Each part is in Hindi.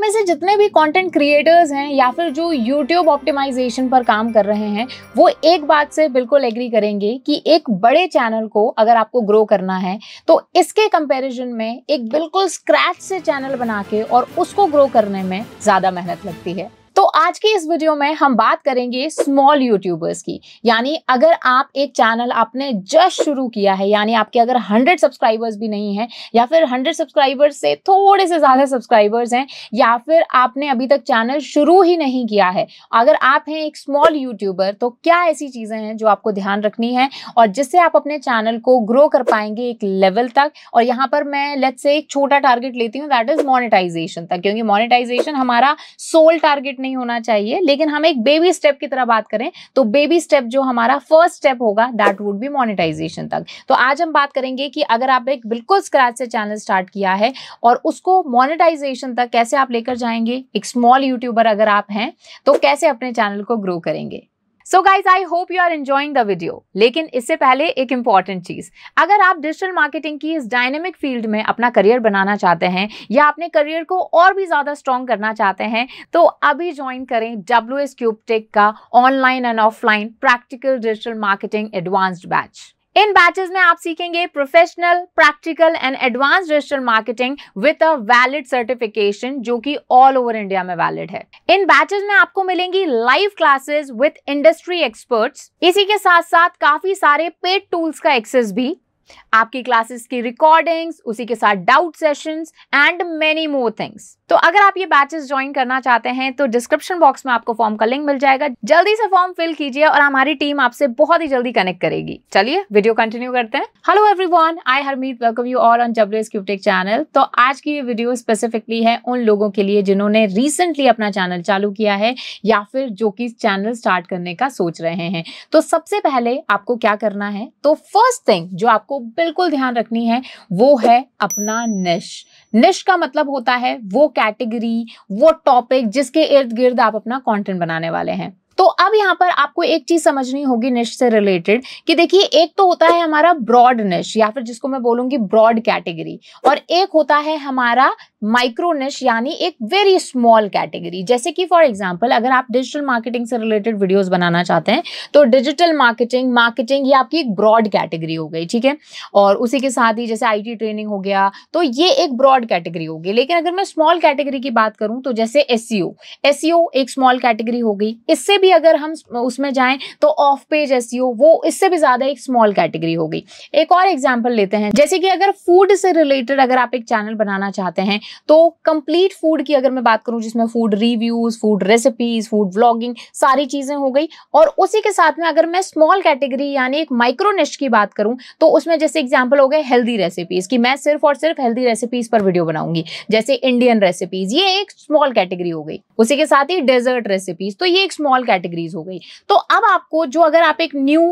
में से जितने भी कंटेंट क्रिएटर्स हैं या फिर जो यूट्यूब ऑप्टिमाइजेशन पर काम कर रहे हैं वो एक बात से बिल्कुल एग्री करेंगे कि एक बड़े चैनल को अगर आपको ग्रो करना है तो इसके कंपैरिजन में एक बिल्कुल स्क्रैच से चैनल बना के और उसको ग्रो करने में ज़्यादा मेहनत लगती है तो आज के इस वीडियो में हम बात करेंगे स्मॉल यूट्यूबर्स की यानी अगर आप एक चैनल आपने जस्ट शुरू किया है यानी आपके अगर 100 सब्सक्राइबर्स भी नहीं हैं या फिर 100 सब्सक्राइबर्स से थोड़े से ज़्यादा सब्सक्राइबर्स हैं या फिर आपने अभी तक चैनल शुरू ही नहीं किया है अगर आप हैं एक स्मॉल यूट्यूबर तो क्या ऐसी चीज़ें हैं जो आपको ध्यान रखनी है और जिससे आप अपने चैनल को ग्रो कर पाएंगे एक लेवल तक और यहाँ पर मैं लेट से एक छोटा टारगेट लेती हूँ दैट इज़ मोनिटाइजेशन तक क्योंकि मोनिटाइजेशन हमारा सोल टारगेट नहीं नहीं होना चाहिए लेकिन हम एक बेबी स्टेप की तरह बात करें तो बेबी स्टेप जो हमारा फर्स्ट स्टेप होगा दैट वुड बी मोनिटाइजेशन तक तो आज हम बात करेंगे कि अगर आप एक बिल्कुल स्क्रैच से चैनल स्टार्ट किया है और उसको मोनिटाइजेशन तक कैसे आप लेकर जाएंगे एक स्मॉल यूट्यूबर अगर आप हैं तो कैसे अपने चैनल को ग्रो करेंगे so guys I hope you are enjoying the video लेकिन इससे पहले एक इंपॉर्टेंट चीज अगर आप डिजिटल मार्केटिंग की इस डायनेमिक फील्ड में अपना करियर बनाना चाहते हैं या अपने करियर को और भी ज्यादा स्ट्रॉन्ग करना चाहते हैं तो अभी ज्वाइन करें डब्ल्यू एस क्यूबटेक का online and offline practical digital marketing advanced batch इन बैचेस में आप सीखेंगे professional practical and advance digital marketing with a valid certification जो कि ऑल ओवर इंडिया में वैलिड है इन बैचेस में आपको मिलेंगी live classes with industry experts इसी के साथ साथ काफी सारे पेड टूल्स का एक्सेस भी आपकी क्लासेस की रिकॉर्डिंग्स उसी के साथ doubt sessions and many more things तो अगर आप ये बैचेस ज्वाइन करना चाहते हैं तो डिस्क्रिप्शन बॉक्स में आपको फॉर्म का लिंक मिल जाएगा जल्दी से फॉर्म फिल कीजिए और हमारी टीम आपसे बहुत ही जल्दी कनेक्ट करेगी चलिए वीडियो कंटिन्यू करते हैं hello everyone I Harmeet welcome you all on W S Cube Tech channel तो आज की ये वीडियो स्पेसिफिकली है उन लोगों के लिए जिन्होंने रिसेंटली अपना चैनल चालू किया है या फिर जो कि चैनल स्टार्ट करने का सोच रहे हैं तो सबसे पहले आपको क्या करना है तो फर्स्ट थिंग जो आपको बिल्कुल ध्यान रखनी है वो है अपना निश निश का मतलब होता है वो कैटेगरी वो टॉपिक जिसके इर्द गिर्द आप अपना कंटेंट बनाने वाले हैं तो अब यहाँ पर आपको एक चीज समझनी होगी निश से रिलेटेड कि देखिए एक तो होता है हमारा ब्रॉड निश या फिर जिसको मैं बोलूंगी ब्रॉड कैटेगरी और एक होता है हमारा माइक्रो निश यानी एक वेरी स्मॉल कैटेगरी जैसे कि फॉर एग्जाम्पल अगर आप डिजिटल मार्केटिंग से रिलेटेड वीडियोस बनाना चाहते हैं तो डिजिटल मार्केटिंग मार्केटिंग ये आपकी एक ब्रॉड कैटेगरी हो गई ठीक है और उसी के साथ ही जैसे आईटी ट्रेनिंग हो गया तो ये एक ब्रॉड कैटेगरी होगी लेकिन अगर मैं स्मॉल कैटेगरी की बात करूं तो जैसे एस सी e e एक स्मॉल कैटेगरी हो गई इससे भी भी अगर हम उसमें जाएं तो ऑफ पेज एस वो इससे भी ज़्यादा एक स्मॉल कैटेगरी होगी एक और एग्जाम्पल लेते हैं जैसे कि अगर फूड से रिलेटेड अगर आप एक चैनल बनाना चाहते हैं तो कंप्लीट फूड की अगर मैं बात करूं जिसमें food reviews food recipes food blogging सारी चीज़ें हो गई और उसी के साथ में अगर मैं स्मॉल कैटेगरी यानी एक माइक्रोनिश की बात करूं तो उसमें जैसे एग्जाम्पल हो गए हेल्दी रेसिपीज़ की मैं सिर्फ और सिर्फ हेल्दी रेसिपीज़ पर वीडियो बनाऊंगी जैसे इंडियन रेसिपीज़ ये एक स्मॉल कैटेगरी हो गई उसी के साथ ही डेजर्ट रेसिपीज़ तो ये एक स्मॉल कैटेगरी कैटेगरीज हो गई तो अब आपको जो अगर आप एक न्यू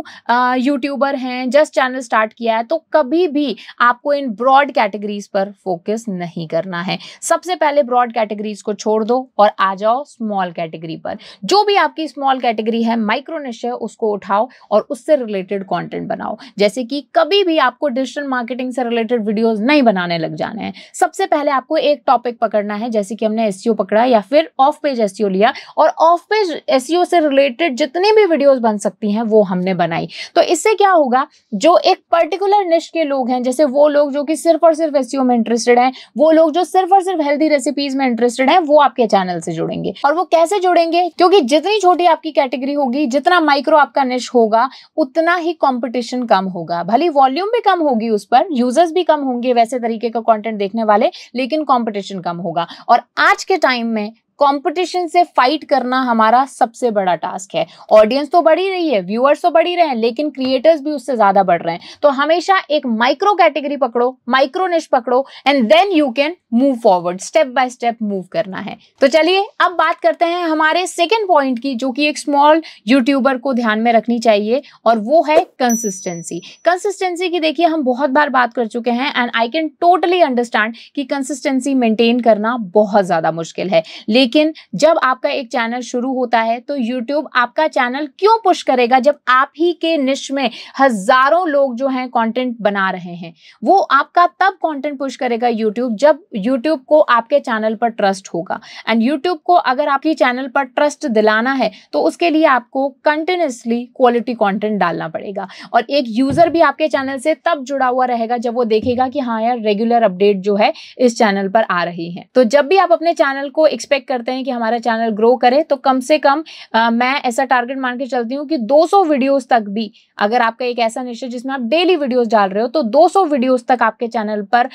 यूट्यूबर हैं जस्ट चैनल स्टार्ट किया है तो कभी भी आपको इन ब्रॉड कैटेगरीज पर फोकस नहीं करना है सबसे पहले ब्रॉड कैटेगरीज को छोड़ दो और आ जाओ स्मॉल कैटेगरी पर जो भी आपकी स्मॉल कैटेगरी है माइक्रो निश्चय उसको उठाओ और उससे रिलेटेड कॉन्टेंट बनाओ जैसे कि कभी भी आपको डिजिटल मार्केटिंग से रिलेटेड वीडियोस नहीं बनाने लग जाने हैं सबसे पहले आपको एक टॉपिक पकड़ना है जैसे कि हमने एस e पकड़ा या फिर ऑफ पेज एस लिया और ऑफ पेज एस से से रिलेटेड जितनी भी वीडियोस बन सकती हैं वो हमने बनाई तो इससे क्या होगा जो एक पर्टिकुलर निश के लोग हैं जैसे वो लोग जो कि सिर्फ और सिर्फ एस में इंटरेस्टेड हैं वो लोग जो सिर्फ और सिर्फ हेल्थी रेसिपीज में इंटरेस्टेड हैं वो आपके चैनल से जुड़ेंगे और वो कैसे जुड़ेंगे क्योंकि जितनी छोटी आपकी कैटेगरी होगी जितना माइक्रो आपका निश होगा उतना ही कॉम्पिटिशन कम होगा भले वॉल्यूम भी कम होगी उस पर यूजर्स भी कम होंगे वैसे तरीके का कॉन्टेंट देखने वाले लेकिन कॉम्पिटिशन कम होगा और आज के टाइम में कंपटीशन से फाइट करना हमारा सबसे बड़ा टास्क है ऑडियंस तो बढ़ी रही है व्यूअर्स तो बढ़ी रहे हैं लेकिन क्रिएटर्स भी उससे ज्यादा बढ़ रहे हैं तो हमेशा एक माइक्रो कैटेगरी पकड़ो माइक्रो निश पकड़ो and then you can move forward step by step move करना है तो चलिए अब बात करते हैं हमारे सेकेंड पॉइंट की जो कि एक स्मॉल यूट्यूबर को ध्यान में रखनी चाहिए और वो है कंसिस्टेंसी कंसिस्टेंसी की देखिए हम बहुत बार बात कर चुके हैं and I can totally understand कि कंसिस्टेंसी मेंटेन करना बहुत ज्यादा मुश्किल है लेकिन लेकिन जब आपका एक चैनल शुरू होता है तो यूट्यूब आपका चैनल क्यों पुश करेगा जब आप ही के निश में हजारों लोग जो हैं कंटेंट बना रहे हैं वो आपका तब कंटेंट पुश करेगा YouTube जब YouTube को आपके चैनल पर ट्रस्ट होगा एंड YouTube को अगर आपके चैनल पर ट्रस्ट दिलाना है तो उसके लिए आपको कंटिन्यूसली क्वालिटी कॉन्टेंट डालना पड़ेगा और एक यूज़र भी आपके चैनल से तब जुड़ा हुआ रहेगा जब वो देखेगा कि हाँ यार रेगुलर अपडेट जो है इस चैनल पर आ रही है तो जब भी आप अपने चैनल को एक्सपेक्ट करते हैं कि हमारा चैनल ग्रो करे तो कम से कम आ, मैं ऐसा टारगेट मान के चलती हूँ कि 200 वीडियोस तक भी अगर आपका एक ऐसा निश्चय जिसमें आप डेली वीडियोस डाल रहे हो तो 200 वीडियोस तक आपके चैनल पर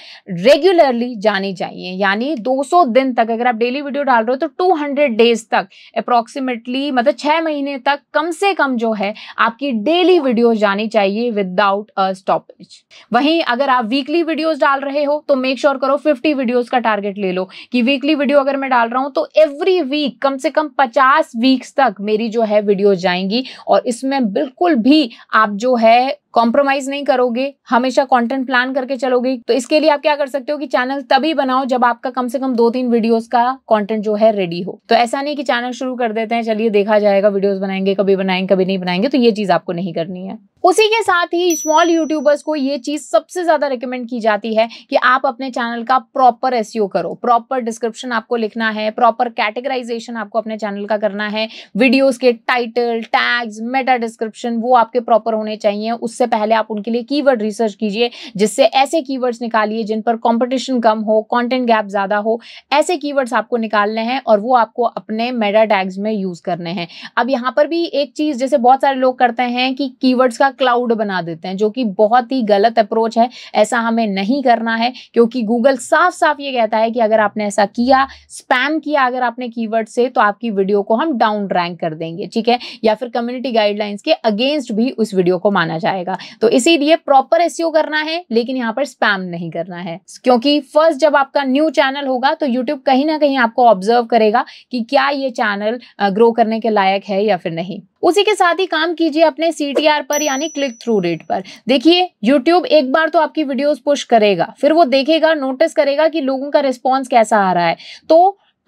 रेगुलरली जानी चाहिए यानी 200 दिन तक अगर आप डेली वीडियो डाल रहे हो तो 200 डेज तक अप्रॉक्सीमेटली मतलब छः महीने तक कम से कम जो है आपकी डेली वीडियोज जानी चाहिए विदाउट अ स्टॉपेज वहीं अगर आप वीकली वीडियोज डाल रहे हो तो मेक श्योर sure करो फिफ्टी वीडियोज का टारगेट ले लो कि वीकली वीडियो अगर मैं डाल रहा हूँ तो एवरी वीक कम से कम पचास वीक्स तक मेरी जो है वीडियो जाएंगी और इसमें बिल्कुल भी आप जो है कॉम्प्रोमाइज नहीं करोगे हमेशा कंटेंट प्लान करके चलोगे तो इसके लिए आप क्या कर सकते हो कि चैनल तभी बनाओ जब आपका कम से कम दो तीन वीडियोस का कंटेंट जो है रेडी हो तो ऐसा नहीं कि चैनल शुरू कर देते हैं चलिए देखा जाएगा वीडियोस बनाएंगे कभी बनाएंगे कभी नहीं बनाएंगे तो ये चीज आपको नहीं करनी है उसी के साथ ही स्मॉल यूट्यूबर्स को ये चीज सबसे ज्यादा रिकमेंड की जाती है कि आप अपने चैनल का प्रॉपर एस e करो प्रॉपर डिस्क्रिप्शन आपको लिखना है प्रॉपर कैटेगराइजेशन आपको अपने चैनल का करना है वीडियोज के टाइटल टैग्स मेटा डिस्क्रिप्शन वो आपके प्रॉपर होने चाहिए उससे उससे पहले आप उनके लिए कीवर्ड रिसर्च कीजिए जिससे ऐसे कीवर्ड्स निकालिए जिन पर कंपटीशन कम हो कंटेंट गैप ज़्यादा हो ऐसे कीवर्ड्स आपको निकालने हैं और वो आपको अपने मेडा टैग्स में यूज़ करने हैं अब यहाँ पर भी एक चीज़ जैसे बहुत सारे लोग करते हैं कि कीवर्ड्स का क्लाउड बना देते हैं जो कि बहुत ही गलत अप्रोच है ऐसा हमें नहीं करना है क्योंकि गूगल साफ साफ ये कहता है कि अगर आपने ऐसा किया स्पैम किया अगर आपने कीवर्ड से तो आपकी वीडियो को हम डाउन रैंक कर देंगे ठीक है या फिर कम्युनिटी गाइडलाइंस के अगेंस्ट भी उस वीडियो को माना जाएगा जाएगा तो इसीलिए प्रॉपर एस e करना है लेकिन यहाँ पर स्पैम नहीं करना है क्योंकि फर्स्ट जब आपका न्यू चैनल होगा तो यूट्यूब कहीं ना कहीं आपको ऑब्जर्व करेगा कि क्या ये चैनल ग्रो करने के लायक है या फिर नहीं उसी के साथ ही काम कीजिए अपने सी पर यानी क्लिक थ्रू रेट पर देखिए यूट्यूब एक बार तो आपकी वीडियोस पुश करेगा फिर वो देखेगा नोटिस करेगा कि लोगों का रिस्पांस कैसा आ रहा है तो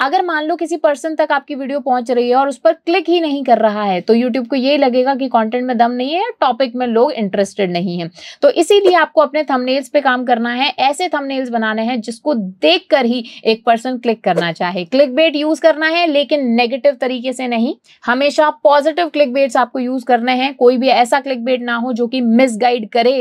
अगर मान लो किसी पर्सन तक आपकी वीडियो पहुंच रही है और उस पर क्लिक ही नहीं कर रहा है तो यूट्यूब को ये लगेगा कि कॉन्टेंट में दम नहीं है टॉपिक में लोग इंटरेस्टेड नहीं है तो इसीलिए आपको अपने थमनेल्स पे काम करना है ऐसे थमनेल्स बनाने हैं जिसको देख ही एक पर्सन क्लिक करना चाहे क्लिक बेट यूज करना है लेकिन नेगेटिव तरीके से नहीं हमेशा पॉजिटिव क्लिक बेट्स आपको यूज करने हैं कोई भी ऐसा क्लिक बेट ना हो जो कि मिसगाइड करे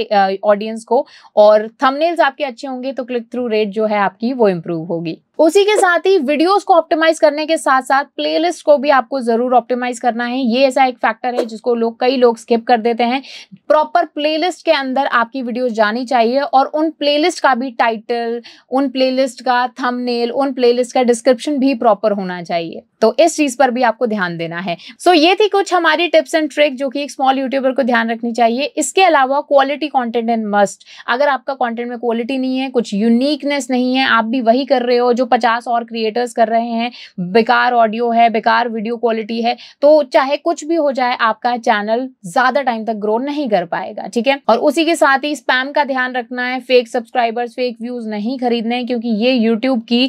ऑडियंस uh, को और थमनेल्स आपके अच्छे होंगे तो क्लिक थ्रू रेट जो है आपकी वो इंप्रूव होगी उसी के साथ ही वीडियोस को ऑप्टिमाइज करने के साथ साथ प्लेलिस्ट को भी आपको जरूर ऑप्टिमाइज करना है ये ऐसा एक फैक्टर है जिसको लोग कई लोग स्किप कर देते हैं प्रॉपर प्लेलिस्ट के अंदर आपकी वीडियोस जानी चाहिए और उन प्लेलिस्ट का भी टाइटल उन प्लेलिस्ट का थंबनेल उन प्लेलिस्ट का डिस्क्रिप्शन भी प्रॉपर होना चाहिए तो इस चीज पर भी आपको ध्यान देना है सो so, ये थी कुछ हमारी टिप्स एंड ट्रिक जो कि एक स्मॉल यूट्यूबर को ध्यान रखनी चाहिए इसके अलावा क्वालिटी कंटेंट एंड मस्ट अगर आपका कंटेंट में क्वालिटी नहीं है कुछ यूनिकनेस नहीं है आप भी वही कर रहे हो जो पचास और क्रिएटर्स कर रहे हैं बेकार ऑडियो है बेकार वीडियो क्वालिटी है तो चाहे कुछ भी हो जाए आपका चैनल ज्यादा टाइम तक ग्रो नहीं कर पाएगा ठीक है और उसी के साथ ही स्पैम का ध्यान रखना है फेक सब्सक्राइबर्स फेक व्यूज नहीं खरीदने क्योंकि ये यूट्यूब की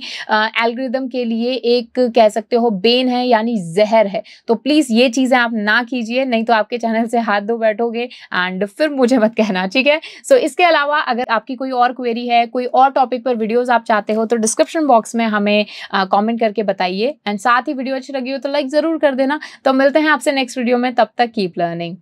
एल्ग्रिदम के लिए एक कह सकते हो बेन है यानी जहर है तो प्लीज ये चीजें आप ना कीजिए नहीं तो आपके चैनल से हाथ धो बैठोगे एंड फिर मुझे मत कहना ठीक है सो so, इसके अलावा अगर आपकी कोई और क्वेरी है कोई और टॉपिक पर वीडियोज आप चाहते हो तो डिस्क्रिप्शन बॉक्स बॉक्स में हमें कॉमेंट करके बताइए एंड साथ ही वीडियो अच्छी लगी हो तो लाइक ज़रूर कर देना तो मिलते हैं आपसे नेक्स्ट वीडियो में तब तक कीप लर्निंग